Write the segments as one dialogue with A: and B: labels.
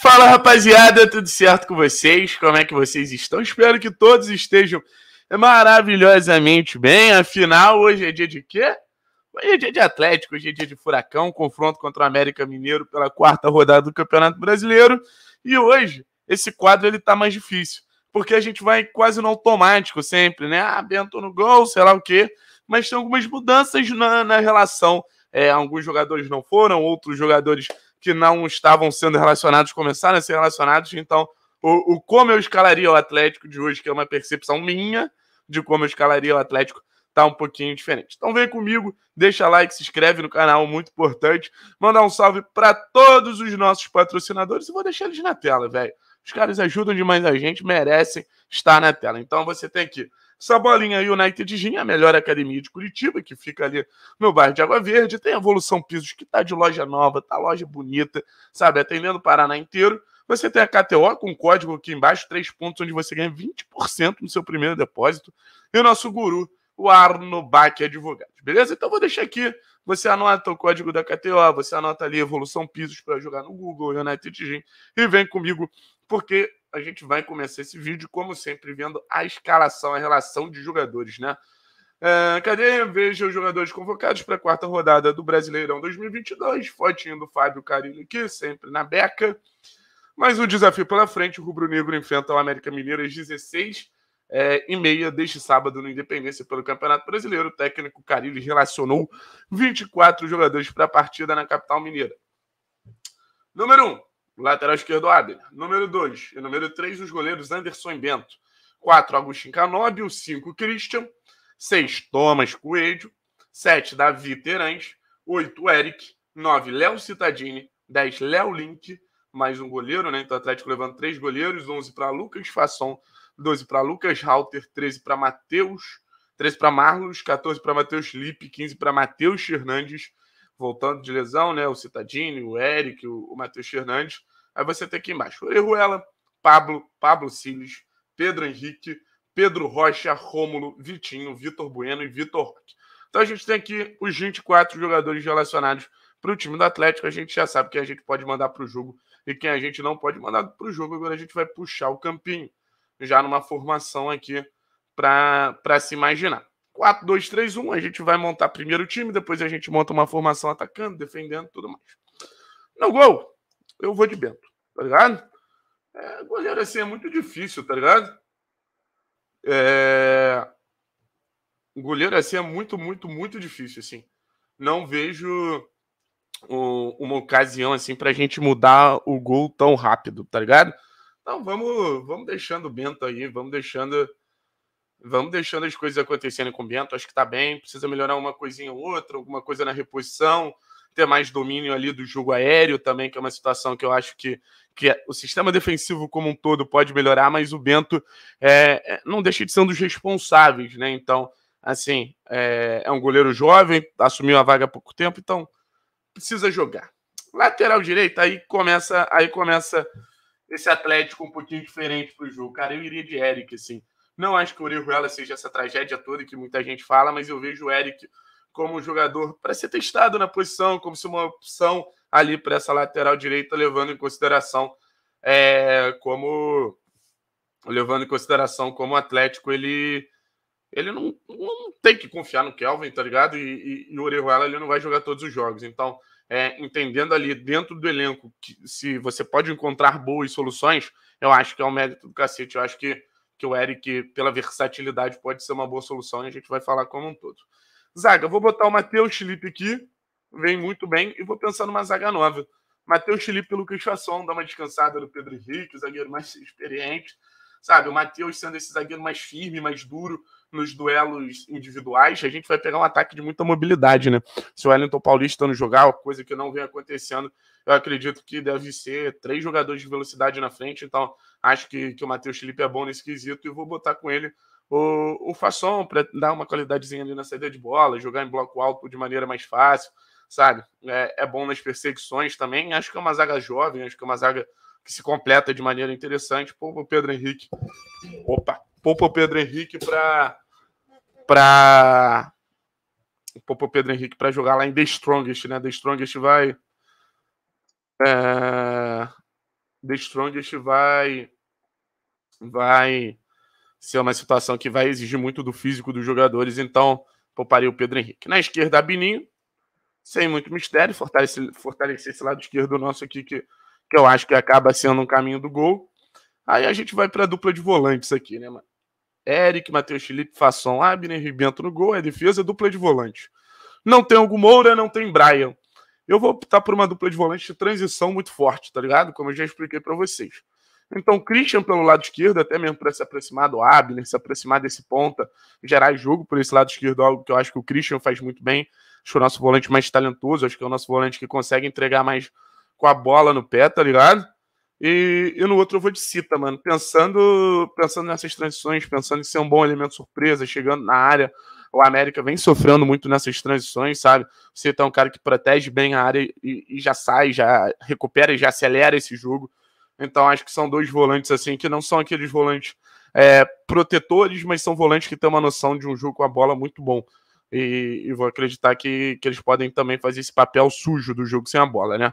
A: Fala rapaziada, tudo certo com vocês? Como é que vocês estão? Espero que todos estejam maravilhosamente bem. Afinal, hoje é dia de quê? Hoje é dia de Atlético, hoje é dia de Furacão, confronto contra o América Mineiro pela quarta rodada do Campeonato Brasileiro. E hoje, esse quadro ele tá mais difícil, porque a gente vai quase no automático sempre, né? Ah, Bento no gol, sei lá o quê. Mas tem algumas mudanças na, na relação. É, alguns jogadores não foram, outros jogadores que não estavam sendo relacionados começaram a ser relacionados. Então, o, o como eu escalaria o Atlético de hoje, que é uma percepção minha de como eu escalaria o Atlético, tá um pouquinho diferente. Então vem comigo, deixa like, se inscreve no canal, muito importante. Mandar um salve para todos os nossos patrocinadores e vou deixar eles na tela, velho. Os caras ajudam demais a gente, merecem estar na tela. Então você tem que essa bolinha United Gin, é a melhor academia de Curitiba, que fica ali no bairro de Água Verde. Tem a Evolução Pisos, que tá de loja nova, tá loja bonita, sabe? Atendendo o Paraná inteiro. Você tem a KTO com código aqui embaixo, três pontos, onde você ganha 20% no seu primeiro depósito. E o nosso guru, o Arno Bach é advogado. Beleza? Então vou deixar aqui. Você anota o código da KTO, você anota ali Evolução Pisos para jogar no Google, United Gin, e vem comigo, porque a gente vai começar esse vídeo, como sempre, vendo a escalação, a relação de jogadores, né? É, cadê? Veja os jogadores convocados para a quarta rodada do Brasileirão 2022. Fotinho do Fábio Carilho aqui, sempre na beca. Mas o desafio pela frente, o Rubro Negro enfrenta o América Mineiro às 16 é, e meia deste sábado no Independência pelo Campeonato Brasileiro. O técnico Carilho relacionou 24 jogadores para a partida na capital mineira. Número 1, um, Lateral esquerdo, Abner. Número 2 e número 3, os goleiros Anderson e Bento. 4, Agustin Canóbio. 5, Christian. 6, Thomas Coelho. 7, Davi Terães. 8, Eric. 9, Léo Citadini. 10, Léo Link. Mais um goleiro, né? Então, o Atlético levando três goleiros. 11 para Lucas Fasson. 12 para Lucas Halter. 13 para Matheus. 13 para Marlos. 14 para Matheus Lipe. 15 para Matheus Fernandes. Voltando de lesão, né? O Citadini, o Eric, o, o Matheus Fernandes. Aí você tem aqui embaixo: Orejuela, Pablo, Pablo Siles, Pedro Henrique, Pedro Rocha, Rômulo, Vitinho, Vitor Bueno e Vitor Roque. Então a gente tem aqui os 24 jogadores relacionados para o time do Atlético. A gente já sabe quem a gente pode mandar para o jogo e quem a gente não pode mandar para o jogo. Agora a gente vai puxar o campinho, já numa formação aqui para se imaginar. 4-2-3-1, a gente vai montar primeiro o time, depois a gente monta uma formação atacando, defendendo tudo mais. No gol, eu vou de Bento, tá ligado? É, goleiro assim é muito difícil, tá ligado? É... Goleiro assim é muito, muito, muito difícil, assim. Não vejo uma ocasião assim pra gente mudar o gol tão rápido, tá ligado? Então vamos, vamos deixando o Bento aí, vamos deixando vamos deixando as coisas acontecendo com o Bento, acho que tá bem, precisa melhorar uma coisinha ou outra, alguma coisa na reposição, ter mais domínio ali do jogo aéreo também, que é uma situação que eu acho que, que é, o sistema defensivo como um todo pode melhorar, mas o Bento é, é, não deixa de ser um dos responsáveis, né? Então, assim, é, é um goleiro jovem, assumiu a vaga há pouco tempo, então precisa jogar. Lateral direito, aí começa, aí começa esse Atlético um pouquinho diferente pro jogo. Cara, eu iria de Eric, assim. Não acho que o Orejuela seja essa tragédia toda que muita gente fala, mas eu vejo o Eric como um jogador para ser testado na posição, como se uma opção ali para essa lateral direita, levando em consideração é, como levando em consideração como o Atlético ele ele não, não tem que confiar no Kelvin, tá ligado? E, e, e o Orejuela ele não vai jogar todos os jogos. Então, é, entendendo ali dentro do elenco que, se você pode encontrar boas soluções, eu acho que é um mérito do cacete. Eu acho que, que o Eric, pela versatilidade, pode ser uma boa solução e a gente vai falar como um todo. Zaga, vou botar o Matheus Felipe aqui, vem muito bem, e vou pensar numa zaga nova. Matheus Felipe e Lucas Fasson, dá uma descansada do Pedro Henrique, o zagueiro mais experiente. Sabe, o Matheus sendo esse zagueiro mais firme, mais duro nos duelos individuais, a gente vai pegar um ataque de muita mobilidade, né? Se o Wellington Paulista não jogar, coisa que não vem acontecendo, eu acredito que deve ser três jogadores de velocidade na frente, então acho que, que o Matheus Felipe é bom nesse quesito e vou botar com ele o, o Fasson para dar uma qualidadezinha ali na saída de bola, jogar em bloco alto de maneira mais fácil, sabe? É, é bom nas perseguições também. Acho que é uma zaga jovem, acho que é uma zaga que se completa de maneira interessante. Poupa o Pedro Henrique. Opa! Poupa o Pedro Henrique para. para poupa o Pedro Henrique para jogar lá em The Strongest, né? The Strongest vai. É... The Strongest vai. Vai ser uma situação que vai exigir muito do físico dos jogadores, então pouparia o Pedro Henrique. Na esquerda, Abininho, sem muito mistério, fortalecer, fortalecer esse lado esquerdo nosso aqui, que, que eu acho que acaba sendo um caminho do gol. Aí a gente vai para a dupla de volantes aqui, né, mano? Eric, Matheus Felipe, Façon, Abner, Ribento no gol, é defesa, dupla de volante. Não tem Hugo Moura, não tem Brian. Eu vou optar por uma dupla de volante de transição muito forte, tá ligado? Como eu já expliquei para vocês. Então, Christian pelo lado esquerdo, até mesmo para se aproximar do Abner, se aproximar desse ponta, gerar jogo por esse lado esquerdo, algo que eu acho que o Christian faz muito bem. Acho que é o nosso volante mais talentoso, acho que é o nosso volante que consegue entregar mais com a bola no pé, tá ligado? E, e no outro eu vou de cita, mano. Pensando, pensando nessas transições, pensando em ser um bom elemento surpresa, chegando na área, o América vem sofrendo muito nessas transições, sabe? Você tá é um cara que protege bem a área e, e já sai, já recupera e já acelera esse jogo. Então acho que são dois volantes assim que não são aqueles volantes é, protetores, mas são volantes que têm uma noção de um jogo com a bola muito bom. E, e vou acreditar que, que eles podem também fazer esse papel sujo do jogo sem a bola, né?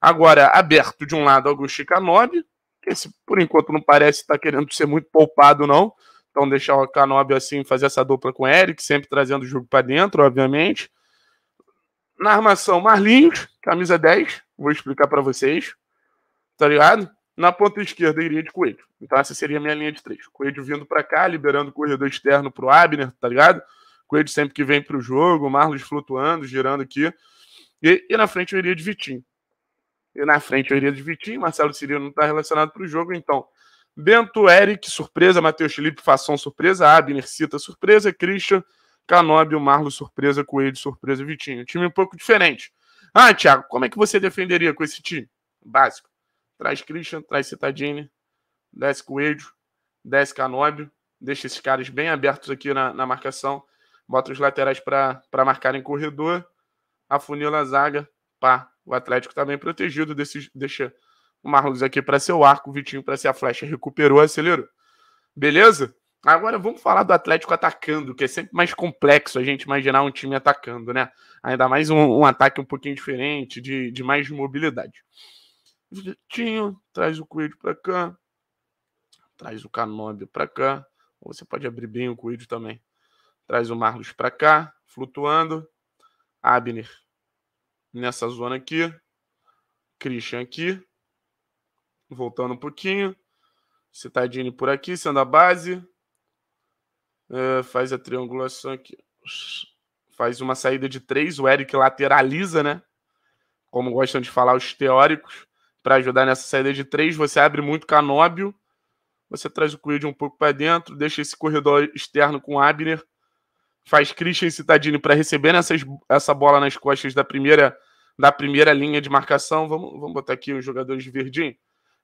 A: Agora, aberto de um lado Augusto Canobi, que esse, por enquanto não parece estar querendo ser muito poupado, não. Então deixar o Canobi assim, fazer essa dupla com o Eric, sempre trazendo o jogo para dentro, obviamente. Na armação, Marlinhos, camisa 10, vou explicar para vocês tá ligado? Na ponta esquerda iria de Coelho. Então essa seria a minha linha de três. Coelho vindo para cá, liberando o corredor externo pro Abner, tá ligado? Coelho sempre que vem pro jogo, Marlos flutuando, girando aqui. E, e na frente eu iria de Vitinho. E na frente eu iria de Vitinho, Marcelo Cirilo não tá relacionado pro jogo, então Bento, Eric, surpresa, Matheus Felipe, Fação, surpresa, Abner, Cita, surpresa, Christian, o Marlos, surpresa, Coelho, surpresa, Vitinho. Um time um pouco diferente. Ah, Thiago, como é que você defenderia com esse time? Básico traz Christian, traz Citadini, desce Coelho, desce Canóbio, deixa esses caras bem abertos aqui na, na marcação, bota os laterais para marcar em corredor, afunila a zaga, pá, o Atlético está bem protegido, desse, deixa o Marlos aqui para ser o arco, o Vitinho para ser a flecha, recuperou, acelerou. Beleza? Agora vamos falar do Atlético atacando, que é sempre mais complexo a gente imaginar um time atacando, né? Ainda mais um, um ataque um pouquinho diferente, de, de mais mobilidade. Tinho, traz o coelho para cá, traz o Canóbio para cá, você pode abrir bem o coelho também. Traz o Marlos para cá, flutuando. Abner nessa zona aqui. Christian aqui. Voltando um pouquinho. Citadini por aqui, sendo a base. É, faz a triangulação aqui. Faz uma saída de três. O Eric lateraliza, né? Como gostam de falar os teóricos para ajudar nessa saída de três. Você abre muito Canóbio, você traz o Cuid um pouco para dentro, deixa esse corredor externo com Abner, faz Christian Citadini para receber essa, essa bola nas costas da primeira da primeira linha de marcação. Vamos, vamos botar aqui os jogadores de verdinho.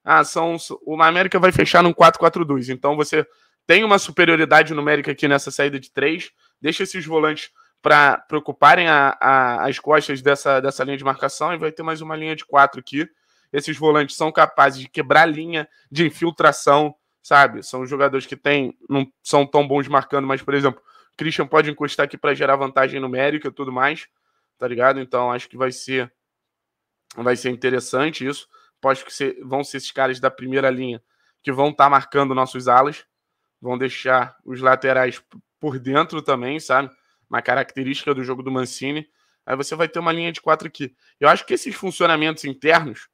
A: Ah, são, o América vai fechar num 4-4-2. Então você tem uma superioridade numérica aqui nessa saída de três. Deixa esses volantes para preocuparem a, a, as costas dessa, dessa linha de marcação e vai ter mais uma linha de quatro aqui. Esses volantes são capazes de quebrar linha de infiltração, sabe? São jogadores que têm, não são tão bons marcando, mas, por exemplo, Christian pode encostar aqui para gerar vantagem numérica e tudo mais, tá ligado? Então acho que vai ser vai ser interessante isso. Aposto que ser, vão ser esses caras da primeira linha que vão estar tá marcando nossos alas, vão deixar os laterais por dentro também, sabe? Uma característica do jogo do Mancini. Aí você vai ter uma linha de quatro aqui. Eu acho que esses funcionamentos internos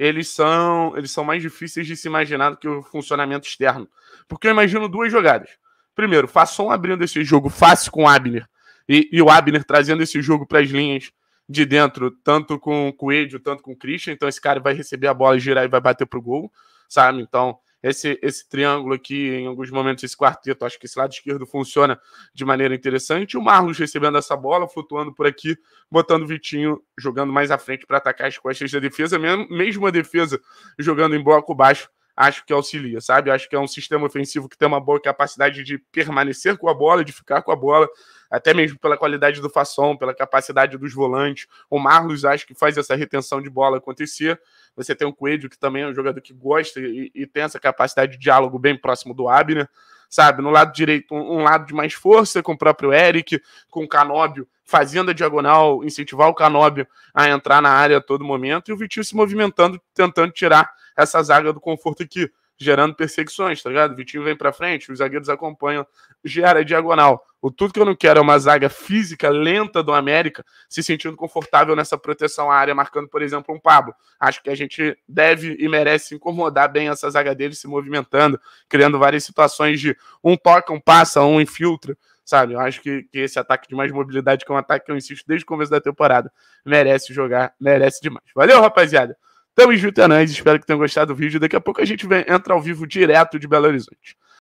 A: eles são, eles são mais difíceis de se imaginar do que o funcionamento externo. Porque eu imagino duas jogadas. Primeiro, um abrindo esse jogo fácil com o Abner e, e o Abner trazendo esse jogo para as linhas de dentro, tanto com o Coelho, tanto com o Christian. Então esse cara vai receber a bola, girar e vai bater pro gol, sabe? Então esse, esse triângulo aqui, em alguns momentos, esse quarteto, acho que esse lado esquerdo funciona de maneira interessante. O Marlos recebendo essa bola, flutuando por aqui, botando o Vitinho jogando mais à frente para atacar as costas da defesa, mesmo, mesmo a defesa jogando em bloco baixo acho que auxilia, sabe? Acho que é um sistema ofensivo que tem uma boa capacidade de permanecer com a bola, de ficar com a bola, até mesmo pela qualidade do Façon, pela capacidade dos volantes. O Marlos acho que faz essa retenção de bola acontecer. Você tem o Coelho, que também é um jogador que gosta e, e tem essa capacidade de diálogo bem próximo do Abner sabe? No lado direito, um, um, lado de mais força, com o próprio Eric, com o Canóbio fazendo a diagonal, incentivar o Canóbio a entrar na área a todo momento, e o Vitinho se movimentando, tentando tirar essa zaga do conforto aqui, gerando perseguições, tá ligado? Vitinho vem pra frente, os zagueiros acompanham, gera diagonal. O tudo que eu não quero é uma zaga física lenta do América, se sentindo confortável nessa proteção à área, marcando, por exemplo, um Pablo. Acho que a gente deve e merece incomodar bem essa zaga dele se movimentando, criando várias situações de um toca, um passa, um infiltra sabe? Eu acho que, que esse ataque de mais mobilidade, que é um ataque que eu insisto desde o começo da temporada, merece jogar, merece demais. Valeu, rapaziada! Tamo junto, é nóis. Espero que tenham gostado do vídeo. Daqui a pouco a gente vem, entra ao vivo direto de Belo Horizonte.